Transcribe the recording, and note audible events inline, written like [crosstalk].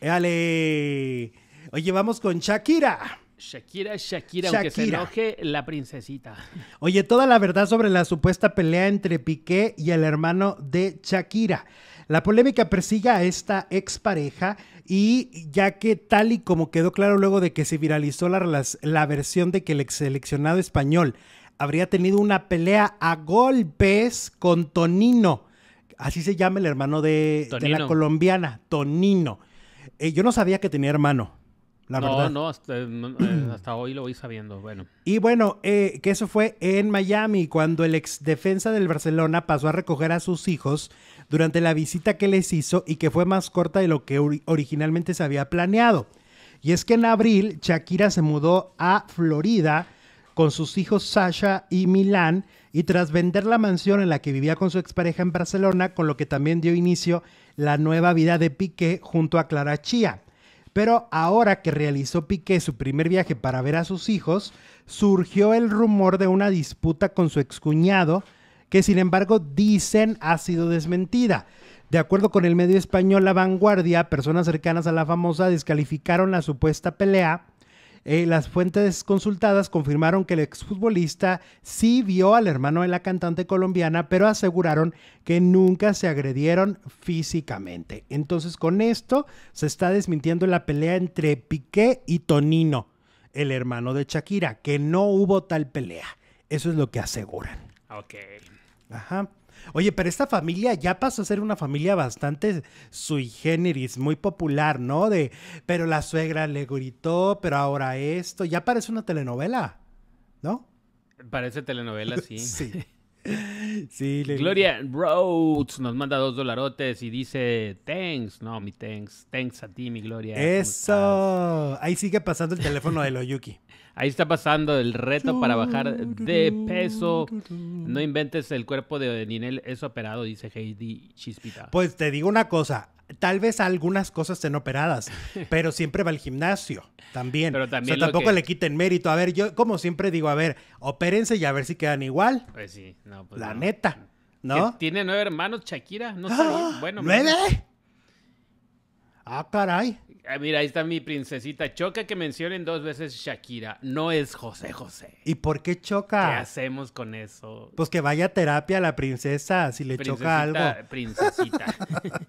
¡Ale! Oye, vamos con Shakira. Shakira, Shakira, Shakira, aunque se enoje, la princesita. Oye, toda la verdad sobre la supuesta pelea entre Piqué y el hermano de Shakira. La polémica persigue a esta expareja y ya que tal y como quedó claro luego de que se viralizó la, versión de que el ex seleccionado español habría tenido una pelea a golpes con Tonino, así se llama el hermano de la colombiana, Tonino eh, yo no sabía que tenía hermano. La verdad. no, hasta, eh, eh, [clears throat] hasta, hoy lo voy sabiendo. Bueno. Y bueno, que eso fue en Miami, cuando el ex defensa del Barcelona pasó a recoger a sus hijos durante la visita que les hizo y que fue más corta de lo que originalmente se había planeado. Y es que en abril, Shakira se mudó a Florida con sus hijos Sasha y Milán y tras vender la mansión en la que vivía con su expareja en Barcelona, con lo que también dio inicio la nueva vida de Piqué junto a Clara Chía. Pero ahora que realizó Piqué su primer viaje para ver a sus hijos, surgió el rumor de una disputa con su excuñado, que sin embargo dicen ha sido desmentida. De acuerdo con el medio español La Vanguardia, personas cercanas a la famosa descalificaron la supuesta pelea eh, las fuentes consultadas confirmaron que el exfutbolista sí vio al hermano de la cantante colombiana, pero aseguraron que nunca se agredieron físicamente. Entonces con esto se está desmintiendo la pelea entre Piqué y Tonino, el hermano de Shakira, que no hubo tal pelea. Eso es lo que aseguran. Ah, Ajá. Oye, pero esta familia ya pasó a ser una familia bastante sui generis, muy popular, ¿no? De, pero la suegra le gritó, pero ahora esto, ya parece una telenovela, ¿no? Parece telenovela, sí. [laughs] sí. Gloria Rhodes nos manda dos dolarotes y dice, thanks, no, mi thanks, thanks a ti, mi Gloria. Eso. Ahí sigue pasando el teléfono de Yuki [laughs] Ahí está pasando el reto para bajar de peso. No inventes el cuerpo de Ninel, eso operado, dice Heidi Chispita. Pues te digo una cosa, tal vez algunas cosas estén operadas, [laughs] pero siempre va al gimnasio también. Pero también tampoco le quiten mérito. A ver, yo como siempre digo, a ver, opérense y a ver si quedan igual. Pues sí, no, pues La neta, ¿no? Tiene nueve hermanos, Shakira, no sé. ¡Ah! Bueno, ¿Nueve? Ah, caray. Ah, mira, ahí está mi princesita. Choca que mencionen dos veces Shakira. No es José José. ¿Y por qué choca? ¿Qué hacemos con eso? Pues que vaya a terapia la princesa si le choca algo. Princesita. [laughs]